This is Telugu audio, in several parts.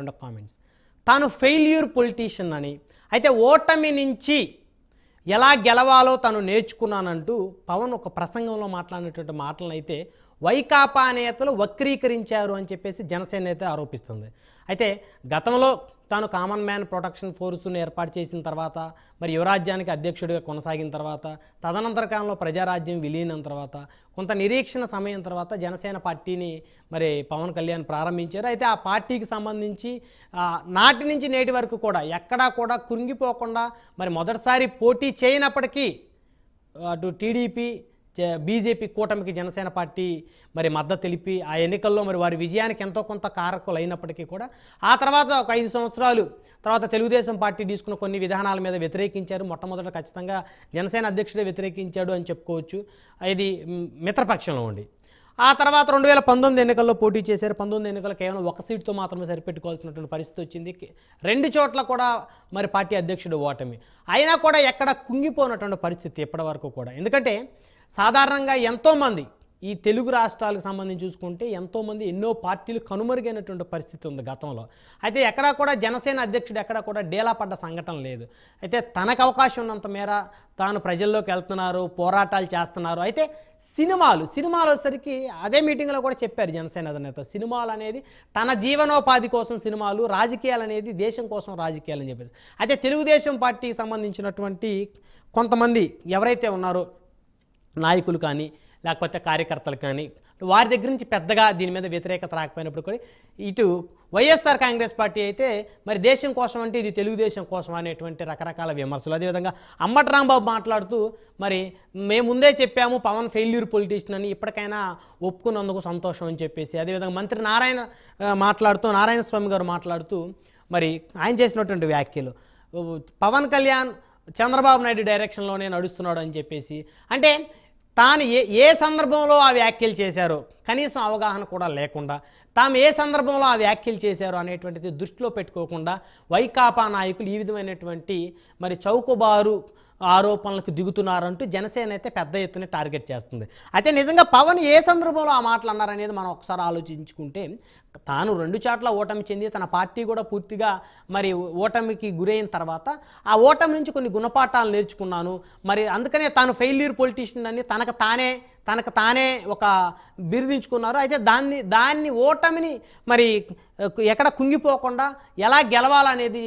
రెండు కామెంట్స్ తాను ఫెయిల్యూర్ పొలిటీషియన్ అని అయితే ఓటమి నుంచి ఎలా గెలవాలో తను నేర్చుకున్నానంటూ పవన్ ఒక ప్రసంగంలో మాట్లాడినటువంటి మాటలను అయితే వైకాపా నేతలు వక్రీకరించారు అని చెప్పేసి జనసేన అయితే ఆరోపిస్తుంది అయితే గతంలో తాను కామన్ మ్యాన్ ప్రొటెక్షన్ ఫోర్సును ఏర్పాటు చేసిన తర్వాత మరి యువరాజ్యానికి అధ్యక్షుడిగా కొనసాగిన తర్వాత తదనంతర కాలంలో ప్రజారాజ్యం విలీనం తర్వాత కొంత నిరీక్షణ సమయం తర్వాత జనసేన పార్టీని మరి పవన్ కళ్యాణ్ ప్రారంభించారు అయితే ఆ పార్టీకి సంబంధించి నాటి నుంచి నేటి వరకు కూడా ఎక్కడా కూడా కురింగిపోకుండా మరి మొదటిసారి పోటీ చేయనప్పటికీ అటు టీడీపీ బీజేపీ కూటమికి జనసేన పార్టీ మరి మద్దతు తెలిపి ఆ ఎన్నికల్లో మరి వారి విజయానికి ఎంతో కొంత కారకులు అయినప్పటికీ కూడా ఆ తర్వాత ఒక ఐదు సంవత్సరాలు తర్వాత తెలుగుదేశం పార్టీ తీసుకున్న కొన్ని విధానాల మీద వ్యతిరేకించారు మొట్టమొదట ఖచ్చితంగా జనసేన అధ్యక్షుడే వ్యతిరేకించాడు అని చెప్పుకోవచ్చు ఇది మిత్రపక్షంలో ఉండి ఆ తర్వాత రెండు వేల పంతొమ్మిది ఎన్నికల్లో పోటీ చేశారు పంతొమ్మిది ఎన్నికల్లో కేవలం ఒక సీటుతో మాత్రమే సరిపెట్టుకోవాల్సినటువంటి పరిస్థితి వచ్చింది రెండు చోట్ల కూడా మరి పార్టీ అధ్యక్షుడు ఓటమి అయినా కూడా ఎక్కడ కుంగిపోనటువంటి పరిస్థితి ఇప్పటి వరకు కూడా ఎందుకంటే సాధారణంగా ఎంతోమంది ఈ తెలుగు రాష్ట్రాలకు సంబంధించి చూసుకుంటే ఎంతోమంది ఎన్నో పార్టీలు కనుమరుగైనటువంటి పరిస్థితి ఉంది గతంలో అయితే ఎక్కడా కూడా జనసేన అధ్యక్షుడు ఎక్కడా కూడా డేలా పడ్డ సంఘటన లేదు అయితే తనకు అవకాశం ఉన్నంత మేర తాను ప్రజల్లోకి వెళ్తున్నారు పోరాటాలు చేస్తున్నారు అయితే సినిమాలు సినిమాలు వచ్చేసరికి అదే మీటింగ్లో కూడా చెప్పారు జనసేన అధినేత సినిమాలు అనేది తన జీవనోపాధి కోసం సినిమాలు రాజకీయాలు అనేది దేశం కోసం రాజకీయాలు అని చెప్పేసి అయితే తెలుగుదేశం పార్టీకి సంబంధించినటువంటి కొంతమంది ఎవరైతే ఉన్నారో నాయకులు కానీ లేకపోతే కార్యకర్తలు కానీ వారి దగ్గర నుంచి పెద్దగా దీని మీద వ్యతిరేకత రాకపోయినప్పుడు కూడా ఇటు వైఎస్ఆర్ కాంగ్రెస్ పార్టీ అయితే మరి దేశం కోసం అంటే ఇది తెలుగుదేశం కోసం అనేటువంటి రకరకాల విమర్శలు అదేవిధంగా అమ్మటి రాంబాబు మాట్లాడుతూ మరి మేము ముందే చెప్పాము పవన్ ఫెయిల్యూర్ పొలిటీషియన్ అని ఇప్పటికైనా ఒప్పుకున్నందుకు సంతోషం అని చెప్పేసి అదేవిధంగా మంత్రి నారాయణ మాట్లాడుతూ నారాయణ స్వామి గారు మాట్లాడుతూ మరి ఆయన చేసినటువంటి వ్యాఖ్యలు పవన్ కళ్యాణ్ చంద్రబాబు నాయుడు డైరెక్షన్లోనే నడుస్తున్నాడు అని చెప్పేసి అంటే తాను ఏ ఏ సందర్భంలో ఆ వ్యాఖ్యలు చేశారో కనీసం అవగాహన కూడా లేకుండా తాము ఏ సందర్భంలో ఆ వ్యాఖ్యలు చేశారో అనేటువంటిది దృష్టిలో పెట్టుకోకుండా వైకాపా నాయకులు ఈ విధమైనటువంటి మరి చౌకబారు ఆరోపణలకు దిగుతున్నారంటూ జనసేన అయితే పెద్ద ఎత్తున టార్గెట్ చేస్తుంది అయితే నిజంగా పవన్ ఏ సందర్భంలో ఆ మాటలు అన్నారనేది మనం ఒకసారి ఆలోచించుకుంటే తాను రెండు చాట్ల ఓటమి చెంది తన పార్టీ కూడా పూర్తిగా మరి ఓటమికి గురైన తర్వాత ఆ ఓటమి నుంచి కొన్ని గుణపాఠాలు నేర్చుకున్నాను మరి అందుకనే తాను ఫెయిల్యూర్ పొలిటీషియన్ అని తనకు తానే తనకు తానే ఒక బిరుదించుకున్నారు అయితే దాన్ని దాన్ని ఓటమిని మరి ఎక్కడ కుంగిపోకుండా ఎలా గెలవాలనేది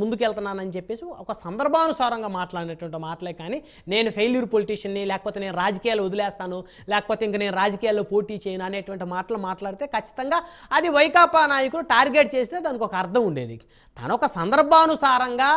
ముందుకెళ్తున్నానని చెప్పేసి ఒక సందర్భానుసారంగా మాట్లాడినటువంటి మాటలే కానీ నేను ఫెయిల్యూర్ పొలిటీషియన్ని లేకపోతే నేను రాజకీయాలు వదిలేస్తాను లేకపోతే ఇంక నేను రాజకీయాల్లో పోటీ చేయను అనేటువంటి మాటలు మాట్లాడితే ఖచ్చితంగా అది అది వైకాపా నాయకులు టార్గెట్ చేస్తే దానికి ఒక అర్థం ఉండేది తన ఒక సందర్భానుసారంగా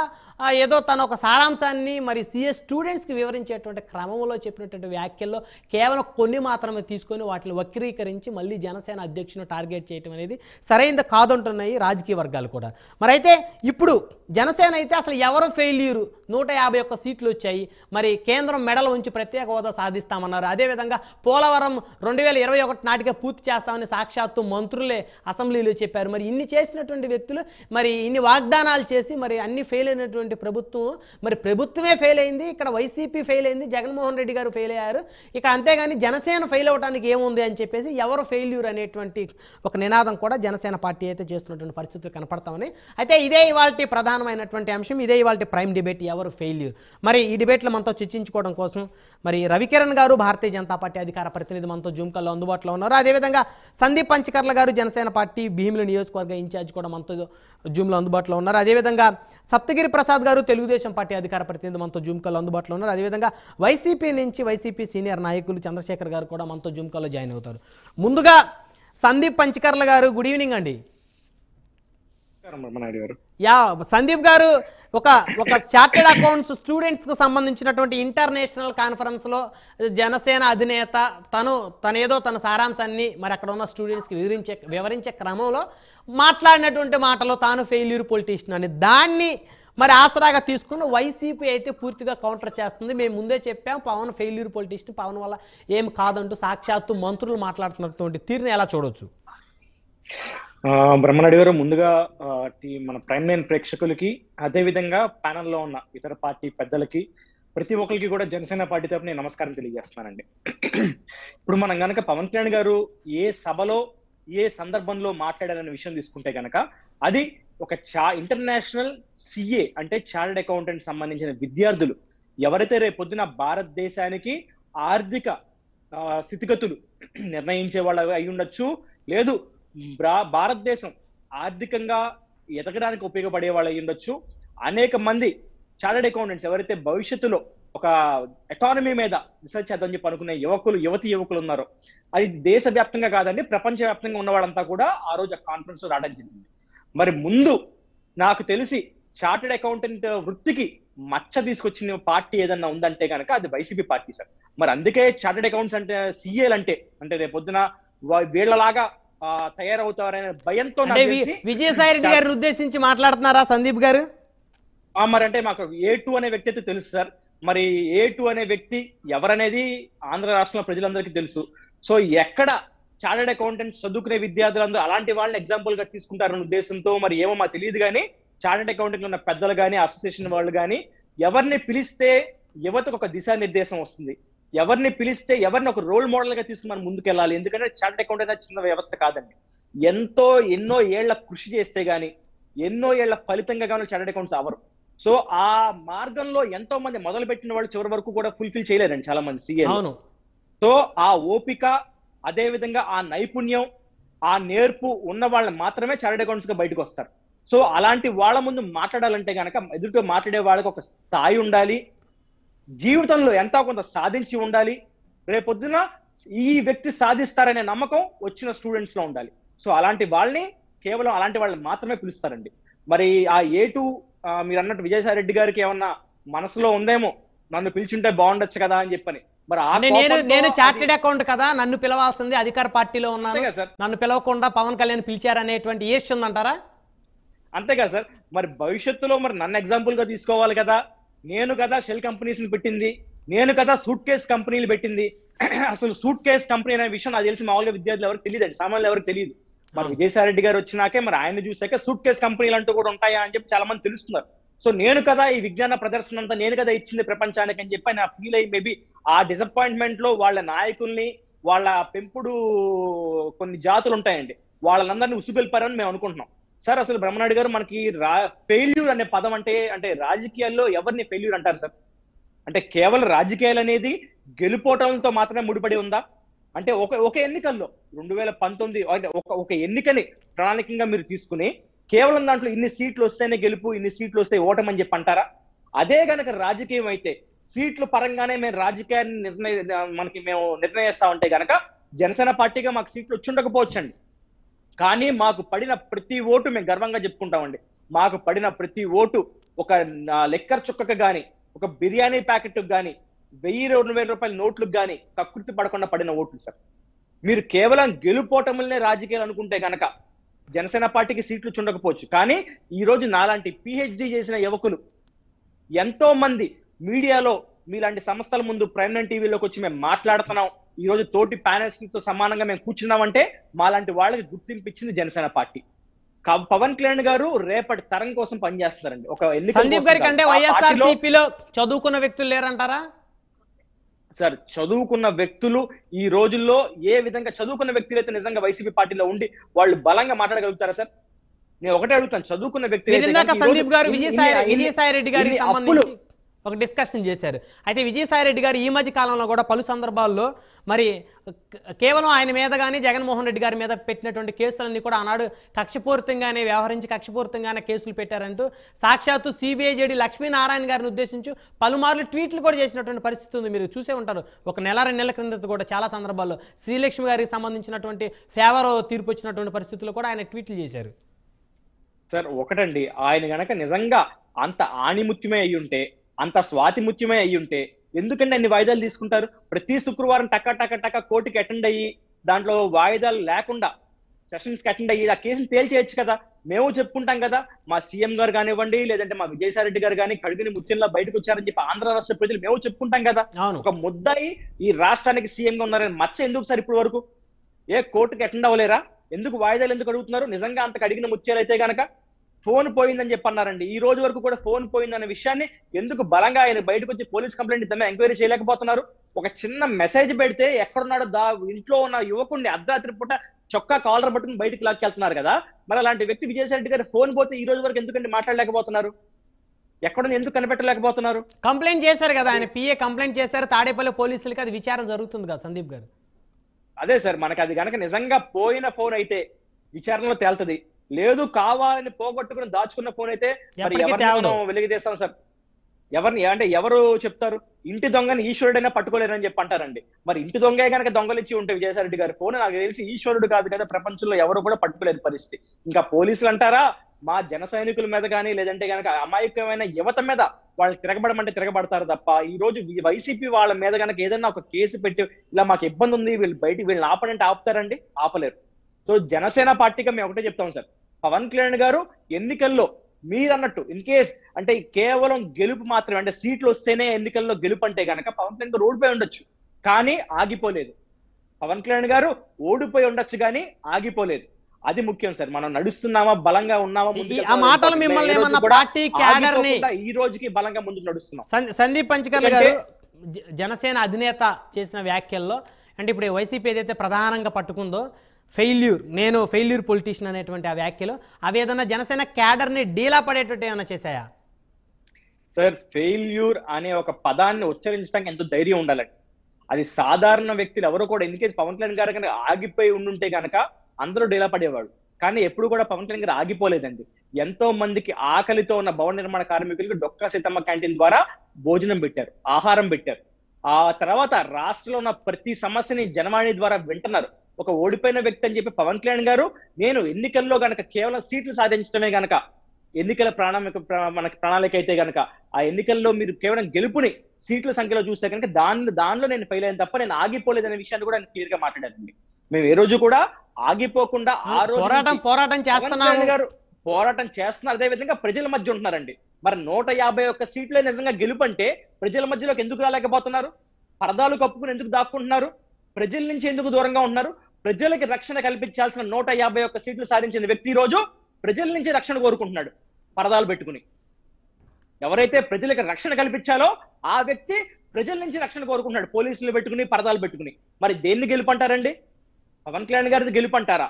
ఏదో తన ఒక సారాంశాన్ని మరి సిఎస్ స్టూడెంట్స్కి వివరించేటువంటి క్రమంలో చెప్పినటువంటి వ్యాఖ్యల్లో కేవలం కొన్ని మాత్రమే తీసుకొని వాటిని వక్రీకరించి మళ్ళీ జనసేన అధ్యక్షుని టార్గెట్ చేయడం అనేది సరైనది కాదంటున్నాయి రాజకీయ వర్గాలు కూడా మరైతే ఇప్పుడు జనసేన అయితే అసలు ఎవరు ఫెయిల్యూరు నూట యాభై ఒక్క సీట్లు వచ్చాయి మరి కేంద్రం మెడల్ ఉంచి ప్రత్యేక హోదా సాధిస్తామన్నారు అదేవిధంగా పోలవరం రెండు వేల ఇరవై ఒకటి నాటికే పూర్తి చేస్తామని సాక్షాత్తు మంత్రులే అసెంబ్లీలో చెప్పారు మరి ఇన్ని చేసినటువంటి వ్యక్తులు మరి ఇన్ని వాగ్దానాలు చేసి మరి అన్ని ఫెయిల్ అయినటువంటి ప్రభుత్వం మరి ప్రభుత్వమే ఫెయిల్ అయింది ఇక్కడ వైసీపీ ఫెయిల్ అయింది జగన్మోహన్ రెడ్డి గారు ఫెయిల్ అయ్యారు ఇక్కడ అంతేగాని జనసేన ఫెయిల్ అవడానికి ఏముంది అని చెప్పేసి ఎవరు ఫెయిల్యూర్ అనేటువంటి ఒక నినాదం కూడా జనసేన పార్టీ అయితే చేస్తున్నటువంటి పరిస్థితులు కనపడతామని అయితే ఇదే ఇవాళ ప్రధానమైనటువంటి అంశం ఇదే ఇవాళ ప్రైమ్ డిబేట్ ఎవరు ఫెయిల్యూర్ మరి ఈ డిబేట్లు మనతో చర్చించుకోవడం కోసం మరి రవికిరణ్ గారు భారతీయ జనతా పార్టీ అధికార ప్రతినిధి మనతో జూమ్ కల్లో అందుబాటులో ఉన్నారు అదేవిధంగా సందీప్ పంచకర్ల గారు జనసేన జనసేన పార్టీ భీముల నియోజకవర్గ ఇన్ఛార్జ్ కూడా మనతో జూమ్లో అందుబాటులో ఉన్నారు అదేవిధంగా సప్తగిరి ప్రసాద్ గారు తెలుగుదేశం పార్టీ అధికార ప్రతినిధి మనతో జూమ్ కాల్ అందుబాటులో ఉన్నారు అదేవిధంగా వైసీపీ నుంచి వైసీపీ సీనియర్ నాయకులు చంద్రశేఖర్ గారు కూడా మనతో జూమ్ కాల్లో జాయిన్ అవుతారు ముందుగా సందీప్ పంచకర్ల గారు గుడ్ ఈవినింగ్ అండి యా సందీప్ గారు ఒక ఒక చార్టెడ్ అకౌంట్స్ స్టూడెంట్స్కు సంబంధించినటువంటి ఇంటర్నేషనల్ కాన్ఫరెన్స్లో జనసేన అధినేత తను తనేదో తన సారాంశాన్ని మరి అక్కడ ఉన్న స్టూడెంట్స్కి వివరించే వివరించే క్రమంలో మాట్లాడినటువంటి మాటలో తాను ఫెయిల్యూర్ పొలిటీషియన్ అని దాన్ని మరి ఆసరాగా తీసుకుని వైసీపీ అయితే పూర్తిగా కౌంటర్ చేస్తుంది మేము ముందే చెప్పాం పవన్ ఫెయిల్యూర్ పొలిటీషియన్ పవన్ వల్ల ఏం కాదంటూ సాక్షాత్తు మంత్రులు మాట్లాడుతున్నటువంటి తీరుని ఎలా చూడొచ్చు బ్రహ్మణ గారు ముందుగా మన ప్రైమ్ లైన్ ప్రేక్షకులకి అదేవిధంగా ప్యానల్లో ఉన్న ఇతర పార్టీ పెద్దలకి ప్రతి ఒక్కరికి కూడా జనసేన పార్టీ తరఫున నేను నమస్కారం తెలియజేస్తున్నానండి ఇప్పుడు మనం కనుక పవన్ కళ్యాణ్ గారు ఏ సభలో ఏ సందర్భంలో మాట్లాడారనే విషయం తీసుకుంటే కనుక అది ఒక చా ఇంటర్నేషనల్ సిఏ అంటే చార్టెడ్ అకౌంటెంట్ సంబంధించిన విద్యార్థులు ఎవరైతే రేపొద్దున భారతదేశానికి ఆర్థిక స్థితిగతులు నిర్ణయించే వాళ్ళు అయి ఉండొచ్చు లేదు భారతదేశం ఆర్థికంగా ఎదగడానికి ఉపయోగపడే వాళ్ళు ఉండొచ్చు అనేక మంది చార్టర్డ్ అకౌంటెంట్స్ ఎవరైతే భవిష్యత్తులో ఒక ఎకానమీ మీద రీసెర్చ్ చేద్దాం చెప్పి అనుకునే యువకులు యువతి యువకులు ఉన్నారు అది దేశవ్యాప్తంగా కాదండి ప్రపంచవ్యాప్తంగా ఉన్న కూడా ఆ రోజు ఆ కాన్ఫరెన్స్ లో రావడం జరిగింది మరి ముందు నాకు తెలిసి చార్టెడ్ అకౌంటెంట్ వృత్తికి మచ్చ తీసుకొచ్చిన పార్టీ ఏదన్నా ఉందంటే కనుక అది వైసీపీ పార్టీ సార్ మరి అందుకే చార్టెడ్ అకౌంట్స్ అంటే సీఏలు అంటే అంటే రేపు పొద్దున వీళ్ళలాగా తయారవుతారనే భయంతో విజయసాయి రెడ్డి గారిని ఉద్దేశించి మాట్లాడుతున్నారా సందీప్ గారు మరి అంటే మాకు ఏ టూ అనే వ్యక్తి అయితే తెలుసు సార్ మరి ఏ టూ అనే వ్యక్తి ఎవరనేది ఆంధ్ర రాష్ట్రంలో ప్రజలందరికీ తెలుసు సో ఎక్కడ చార్టెడ్ అకౌంటెంట్స్ చదువుకునే విద్యార్థులందరూ అలాంటి వాళ్ళని ఎగ్జాంపుల్ గా తీసుకుంటారన్న ఉద్దేశంతో మరి ఏమో మాకు తెలియదు కానీ చార్టెడ్ అకౌంటెంట్ ఉన్న పెద్దలు కానీ అసోసియేషన్ వాళ్ళు కానీ ఎవరిని పిలిస్తే యువతకు ఒక దిశానిర్దేశం వస్తుంది ఎవరిని పిలిస్తే ఎవరిని ఒక రోల్ మోడల్ గా తీసుకుని మనం ముందుకెళ్ళాలి ఎందుకంటే చార్ట్ అకౌంట్ అనేది చిన్న వ్యవస్థ కాదండి ఎంతో ఎన్నో ఏళ్ల కృషి చేస్తే గానీ ఎన్నో ఏళ్ల ఫలితంగా కానీ చార్ట్ అకౌంట్స్ అవరు సో ఆ మార్గంలో ఎంతో మంది మొదలు పెట్టిన వాళ్ళు చివరి వరకు కూడా ఫుల్ఫిల్ చేయలేదండి చాలా మంది సీఎం సో ఆ ఓపిక అదే విధంగా ఆ నైపుణ్యం ఆ నేర్పు ఉన్న వాళ్ళని మాత్రమే చార్టెడ్ అకౌంట్స్ గా బయటకు వస్తారు సో అలాంటి వాళ్ళ ముందు మాట్లాడాలంటే కనుక ఎదుట మాట్లాడే వాళ్ళకి ఒక స్థాయి ఉండాలి జీవితంలో ఎంత కొంత సాధించి ఉండాలి రేపొద్దున ఈ వ్యక్తి సాధిస్తారనే నమ్మకం వచ్చిన స్టూడెంట్స్ లో ఉండాలి సో అలాంటి వాళ్ళని కేవలం అలాంటి వాళ్ళని మాత్రమే పిలుస్తారండి మరి ఆ ఏ టూ మీరు అన్నట్టు విజయసాయి రెడ్డి గారికి ఏమన్నా మనసులో ఉందేమో నన్ను పిలిచుంటే బాగుండొచ్చు కదా అని చెప్పని మరి నేను నేను చార్టెడ్ అకౌంట్ కదా నన్ను పిలవాల్సింది అధికార పార్టీలో ఉన్నాను నన్ను పిలవకుండా పవన్ కళ్యాణ్ పిలిచారనేటువంటి ఏష్ ఉందంటారా అంతే కదా సార్ మరి భవిష్యత్తులో మరి నన్ను ఎగ్జాంపుల్ గా తీసుకోవాలి కదా నేను కదా షెల్ కంపెనీస్ పెట్టింది నేను కదా సూట్ కేస్ కంపెనీలు పెట్టింది అసలు సూట్ కేస్ కంపెనీ అనే విషయం నాకు తెలిసి మామూలుగా విద్యార్థులు ఎవరికి తెలియదు అండి సామాన్యులు ఎవరికి తెలియదు మరి విజయసాయిరెడ్డి గారు వచ్చినాకే మరి ఆయన చూసాక సూట్ కేస్ కంపెనీలు అంటూ కూడా ఉంటాయా అని చెప్పి చాలా మంది తెలుస్తున్నారు సో నేను కదా ఈ విజ్ఞాన ప్రదర్శన అంతా నేను కదా ఇచ్చింది ప్రపంచానికి అని చెప్పి ఆయన ఫీల్ అయ్యి మేబీ ఆ డిసప్పాయింట్మెంట్ లో వాళ్ళ నాయకుల్ని వాళ్ళ పెంపుడు కొన్ని జాతులు ఉంటాయండి వాళ్ళందరినీ ఉసుగొల్పారని మేము అనుకుంటున్నాం సార్ అసలు బ్రహ్మనాయుడు గారు మనకి రా ఫెయిల్యూర్ అనే పదం అంటే అంటే రాజకీయాల్లో ఎవరిని ఫెయిల్యూర్ అంటారు సార్ అంటే కేవలం రాజకీయాలు అనేది గెలుపోవటంతో మాత్రమే ముడిపడి ఉందా అంటే ఒక ఒక ఎన్నికల్లో రెండు వేల పంతొమ్మిది ఒక ఒక ఎన్నికని ప్రణాళికంగా మీరు తీసుకుని కేవలం దాంట్లో ఇన్ని సీట్లు వస్తేనే గెలుపు ఇన్ని సీట్లు వస్తే ఓటమని చెప్పి అంటారా అదే గనక రాజకీయం అయితే సీట్ల పరంగానే మేము రాజకీయాన్ని నిర్ణయ మనకి మేము నిర్ణయిస్తా ఉంటే గనక జనసేన పార్టీగా మాకు సీట్లు వచ్చి ఉండకపోవచ్చండి కానీ మాకు పడిన ప్రతి ఓటు మేము గర్వంగా చెప్పుకుంటామండి మాకు పడిన ప్రతి ఓటు ఒక లెక్కర్ చుక్కకు కానీ ఒక బిర్యానీ ప్యాకెట్కు కానీ వెయ్యి రెండు వేల రూపాయల నోట్లకు కానీ కకృతి పడకుండా పడిన ఓట్లు సార్ మీరు కేవలం గెలుపోటములనే రాజకీయాలు అనుకుంటే గనక జనసేన పార్టీకి సీట్లు చుండకపోవచ్చు కానీ ఈ రోజు నాలాంటి పిహెచ్డి చేసిన యువకులు ఎంతో మంది మీడియాలో మీలాంటి సంస్థల ముందు ప్రైమ్ టీవీలోకి వచ్చి మేము మాట్లాడుతున్నాం ఈ రోజు తోటి ప్యానల్స్ తో సమానంగా మేము కూర్చున్నామంటే మాలాంటి వాళ్ళకి గుర్తింపు ఇచ్చింది జనసేన పార్టీ పవన్ కళ్యాణ్ గారు రేపటి తరం కోసం పనిచేస్తారండి ఒక సందీప్ గారి కంటే చదువుకున్న వ్యక్తులు లేరంటారా సార్ చదువుకున్న వ్యక్తులు ఈ రోజుల్లో ఏ విధంగా చదువుకున్న వ్యక్తులు అయితే నిజంగా వైసీపీ పార్టీలో ఉండి వాళ్ళు బలంగా మాట్లాడగలుగుతారా సార్ నేను ఒకటే అడుగుతాను చదువుకున్న వ్యక్తి సందీప్ గారు విజయసాయి రెడ్డి గారి అప్పులు ఒక డిస్కషన్ చేశారు అయితే విజయసాయిరెడ్డి గారు ఈ మధ్య కాలంలో కూడా పలు సందర్భాల్లో మరి కేవలం ఆయన మీద కానీ జగన్మోహన్ రెడ్డి గారి మీద పెట్టినటువంటి కేసులన్నీ కూడా ఆనాడు కక్షపూరితంగానే వ్యవహరించి కక్షపూరితంగానే కేసులు పెట్టారంటూ సాక్షాత్తు సిబిఐ జేడీ లక్ష్మీనారాయణ గారిని ఉద్దేశించి పలుమార్లు ట్వీట్లు కూడా చేసినటువంటి పరిస్థితి ఉంది మీరు చూసే ఉంటారు ఒక నెల రెండు నెలల క్రిందత కూడా చాలా సందర్భాల్లో శ్రీలక్ష్మి గారికి సంబంధించినటువంటి ఫేవర్ తీర్పు వచ్చినటువంటి పరిస్థితుల్లో కూడా ఆయన ట్వీట్లు చేశారు సార్ ఒకటండి ఆయన గనక నిజంగా అంత ఆణిముత్యమే ఉంటే అంత స్వాతి ముఖ్యమే అయి ఉంటే ఎందుకంటే అన్ని వాయిదాలు తీసుకుంటారు ప్రతి శుక్రవారం టక్క టక్క టక్క కోర్టుకి అటెండ్ అయ్యి దాంట్లో వాయిదాలు లేకుండా సెషన్స్ కి అటెండ్ అయ్యి ఆ కేసుని తేల్చేయచ్చు కదా మేము చెప్పుకుంటాం కదా మా సీఎం గారు కానివ్వండి లేదంటే మా విజయసాయిరెడ్డి గారు కానీ కడుగుని ముత్యంలో బయటకు వచ్చారని చెప్పి ఆంధ్ర రాష్ట్ర ప్రజలు మేము చెప్పుకుంటాం కదా ఒక ముద్దాయి ఈ రాష్ట్రానికి సీఎం గా ఉన్నారని మచ్చ ఎందుకు సార్ ఇప్పుడు వరకు ఏ కోర్టుకి అటెండ్ అవ్వలేరా ఎందుకు వాయిదాలు ఎందుకు అడుగుతున్నారు నిజంగా అంత కడిగిన ముత్యాలు అయితే గనక ఫోన్ పోయిందని చెప్పి అన్నారండి ఈ రోజు వరకు కూడా ఫోన్ అనే విషయాన్ని ఎందుకు బలంగా ఆయన బయటకు వచ్చి పోలీస్ కంప్లైంట్ ఇద్దామే ఎంక్వైరీ చేయలేకపోతున్నారు ఒక చిన్న మెసేజ్ పెడితే ఎక్కడున్నాడో దా ఇంట్లో ఉన్న యువకుడిని అర్ధరాత్రి పూట చొక్కా కాలర్ పట్టుకుని బయటకు లాక్కెళ్తున్నారు కదా మరి అలాంటి వ్యక్తి విజయసాయి గారు ఫోన్ పోతే ఈ రోజు వరకు ఎందుకండి మాట్లాడలేకపోతున్నారు ఎక్కడ ఎందుకు కనిపెట్టలేకపోతున్నారు కంప్లైంట్ చేశారు కదా ఆయన పిఏ కంప్లైంట్ చేశారు తాడేపల్లి పోలీసులకి అది విచారం జరుగుతుంది కదా సందీప్ గారు అదే సార్ మనకి అది కనుక నిజంగా పోయిన ఫోన్ అయితే విచారణలో తేల్తది లేదు కావాలని పోగొట్టుకుని దాచుకున్న ఫోన్ అయితే మరి ఎవరు వెలిగితేస్తాం సార్ ఎవరిని అంటే ఎవరు చెప్తారు ఇంటి దొంగని ఈశ్వరుడైనా పట్టుకోలేరని చెప్పి అంటారండి మరి ఇంటి దొంగే కనుక దొంగలిచ్చి ఉంటే విజయసాయిరెడ్డి గారి ఫోన్ నాకు తెలిసి ఈశ్వరుడు కాదు కదా ప్రపంచంలో ఎవరు కూడా పట్టుకోలేని పరిస్థితి ఇంకా పోలీసులు అంటారా మా జన సైనికుల మీద కానీ లేదంటే కనుక అమాయకమైన యువత మీద వాళ్ళు తిరగబడమంటే తిరగబడతారు తప్ప ఈ రోజు వైసీపీ వాళ్ళ మీద కనుక ఏదైనా ఒక కేసు పెట్టి ఇలా మాకు ఇబ్బంది ఉంది వీళ్ళు బయటికి వీళ్ళని ఆపనంటే ఆపుతారండి ఆపలేరు సో జనసేన పార్టీకి మేము ఒకటే చెప్తాం సార్ పవన్ కళ్యాణ్ గారు ఎన్నికల్లో మీరు అన్నట్టు ఇన్ కేస్ అంటే కేవలం గెలుపు మాత్రమే అంటే సీట్లు వస్తేనే ఎన్నికల్లో గెలుపు అంటే కనుక పవన్ కళ్యాణ్ గారు ఓడిపోయి ఉండొచ్చు కానీ ఆగిపోలేదు పవన్ కళ్యాణ్ గారు ఓడిపోయి ఉండొచ్చు కానీ ఆగిపోలేదు అది ముఖ్యం సార్ మనం నడుస్తున్నామా బలంగా ఉన్నామా మిమ్మల్ని ఈ రోజుకి బలంగా ముందుకు నడుస్తున్నాం సందీప్ పంచకర్ల గారు జనసేన అధినేత చేసిన వ్యాఖ్యల్లో అంటే ఇప్పుడు వైసీపీ ఏదైతే ప్రధానంగా పట్టుకుందో ఫెయిల్యూర్ నేను ఫెయిల్యూర్ పొలిటీషియన్ అనేటువంటి ఆ వ్యాఖ్యలు అవి ఏదైనా జనసేన క్యాడర్ ని డీలా పడేటట్టు ఏమైనా చేశాయా సార్ ఫెయిల్యూర్ అనే ఒక పదాన్ని ఉచ్చరించడానికి ఎంతో ధైర్యం ఉండాలండి అది సాధారణ వ్యక్తులు ఎవరు కూడా ఎందుకే పవన్ కళ్యాణ్ గారు కనుక ఆగిపోయి ఉండుంటే కనుక అందరూ డీలా పడేవాడు కానీ ఎప్పుడు కూడా పవన్ కళ్యాణ్ గారు ఆగిపోలేదండి ఎంతో మందికి ఆకలితో ఉన్న భవన నిర్మాణ కార్మికులకు డొక్కా సీతమ్మ క్యాంటీన్ ద్వారా భోజనం పెట్టారు ఆహారం పెట్టారు ఆ తర్వాత రాష్ట్రంలో ఉన్న ప్రతి సమస్యని జనవాణి ద్వారా వింటున్నారు ఒక ఓడిపోయిన వ్యక్తి అని చెప్పి పవన్ కళ్యాణ్ గారు నేను ఎన్నికల్లో గనక కేవలం సీట్లు సాధించడమే గనక ఎన్నికల ప్రాణాళిక మనకి ప్రణాళిక అయితే గనక ఆ ఎన్నికల్లో మీరు కేవలం గెలుపుని సీట్ల సంఖ్యలో చూస్తే కనుక దాని దానిలో నేను ఫెయిల్ అయిన తప్ప నేను ఆగిపోలేదనే విషయాన్ని కూడా నేను క్లియర్ గా మాట్లాడానండి మేము ఏ రోజు కూడా ఆగిపోకుండా ఆ రోజు పోరాటం పోరాటం చేస్తున్నాం గారు పోరాటం చేస్తున్నారు అదే విధంగా ప్రజల మధ్య ఉంటున్నారండి మరి నూట యాభై ఒక్క సీట్లే నిజంగా గెలుపంటే ప్రజల మధ్యలోకి ఎందుకు రాలేకపోతున్నారు పరదాలు కప్పుకుని ఎందుకు దాక్కుంటున్నారు ప్రజల నుంచి ఎందుకు దూరంగా ఉంటున్నారు ప్రజలకి రక్షణ కల్పించాల్సిన నూట యాభై ఒక్క సీట్లు సాధించిన వ్యక్తి రోజు ప్రజల నుంచి రక్షణ కోరుకుంటున్నాడు పరదాలు పెట్టుకుని ఎవరైతే ప్రజలకు రక్షణ కల్పించాలో ఆ వ్యక్తి ప్రజల నుంచి రక్షణ కోరుకుంటున్నాడు పోలీసులు పెట్టుకుని పరదాలు పెట్టుకుని మరి దేన్ని గెలుపంటారండి పవన్ కళ్యాణ్ గారిది గెలుపంటారా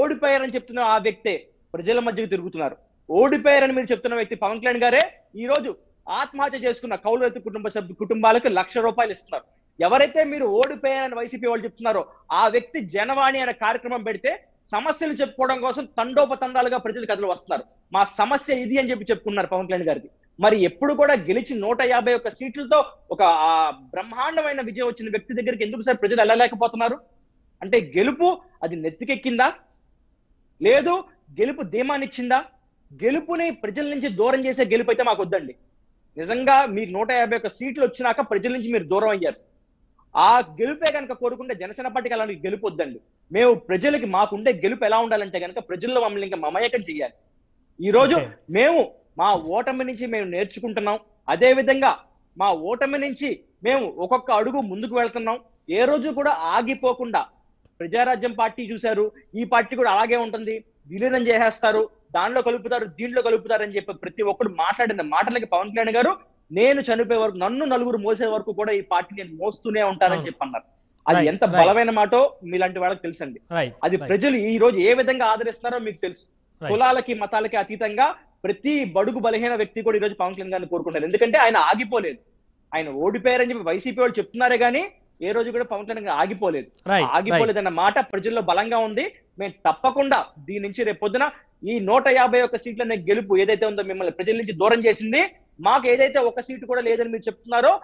ఓడిపోయారని చెప్తున్న ఆ వ్యక్తే ప్రజల మధ్యకు తిరుగుతున్నారు ఓడిపోయారని మీరు చెప్తున్న వ్యక్తి పవన్ కళ్యాణ్ గారే ఈ రోజు ఆత్మహత్య చేసుకున్న కౌలు రైతు కుటుంబ సభ్యు కుటుంబాలకు లక్ష రూపాయలు ఇస్తున్నారు ఎవరైతే మీరు ఓడిపోయారని వైసీపీ వాళ్ళు చెప్తున్నారో ఆ వ్యక్తి జనవాణి అనే కార్యక్రమం పెడితే సమస్యలు చెప్పుకోవడం కోసం తండోపతండాలుగా ప్రజలు కథలు వస్తున్నారు మా సమస్య ఇది అని చెప్పి చెప్పుకున్నారు పవన్ కళ్యాణ్ గారికి మరి ఎప్పుడు కూడా గెలిచి నూట యాభై ఒక్క సీట్లతో ఒక బ్రహ్మాండమైన విజయం వచ్చిన వ్యక్తి దగ్గరికి ఎందుకు సార్ ప్రజలు వెళ్ళలేకపోతున్నారు అంటే గెలుపు అది నెత్తికెక్కిందా లేదు గెలుపు ధీమానిచ్చిందా గెలుపుని ప్రజల నుంచి దూరం చేసే గెలుపు అయితే మాకు వద్దండి నిజంగా మీరు నూట యాభై ఒక్క సీట్లు వచ్చినాక ప్రజల నుంచి మీరు దూరం అయ్యారు ఆ గెలుపే కనుక కోరుకుంటే జనసేన పార్టీకి అలాంటి గెలుపు వద్దండి మేము ప్రజలకి మాకుండే గెలుపు ఎలా ఉండాలంటే కనుక ప్రజల్లో మమ్మల్ని ఇంకా మమయకం చేయాలి ఈ రోజు మేము మా ఓటమి నుంచి మేము నేర్చుకుంటున్నాం అదే విధంగా మా ఓటమి నుంచి మేము ఒక్కొక్క అడుగు ముందుకు వెళ్తున్నాం ఏ రోజు కూడా ఆగిపోకుండా ప్రజారాజ్యం పార్టీ చూశారు ఈ పార్టీ కూడా అలాగే ఉంటుంది విలీనం చేసేస్తారు దానిలో కలుపుతారు దీంట్లో కలుపుతారు అని చెప్పి ప్రతి ఒక్కరు మాట్లాడిన మాటలకి పవన్ కళ్యాణ్ గారు నేను చనిపోయే వరకు నన్ను నలుగురు మోసే వరకు కూడా ఈ పార్టీ నేను మోస్తూనే ఉంటానని చెప్పి అన్నారు అది ఎంత బలమైన మాటో మీలాంటి వాళ్ళకి తెలుసండి అది ప్రజలు ఈ రోజు ఏ విధంగా ఆదరిస్తారో మీకు తెలుసు కులాలకి మతాలకి అతీతంగా ప్రతి బడుగు బలహీన వ్యక్తి కూడా ఈ రోజు పవన్ కళ్యాణ్ గారిని కోరుకుంటారు ఎందుకంటే ఆయన ఆగిపోలేదు ఆయన ఓడిపోయారని చెప్పి వైసీపీ వాళ్ళు చెప్తున్నారే కానీ ఏ రోజు కూడా పవన్ కళ్యాణ్ గారు ఆగిపోలేదు ఆగిపోలేదు అన్న మాట ప్రజల్లో బలంగా ఉంది మేము తప్పకుండా దీని నుంచి రేపొద్దున ఈ నూట యాభై ఒక్క సీట్లనే గెలుపు ఏదైతే ఉందో మిమ్మల్ని ప్రజల నుంచి దూరం చేసింది మాకు ఏదైతే ఒక సీటు కూడా లేదని మీరు చెప్తున్నారో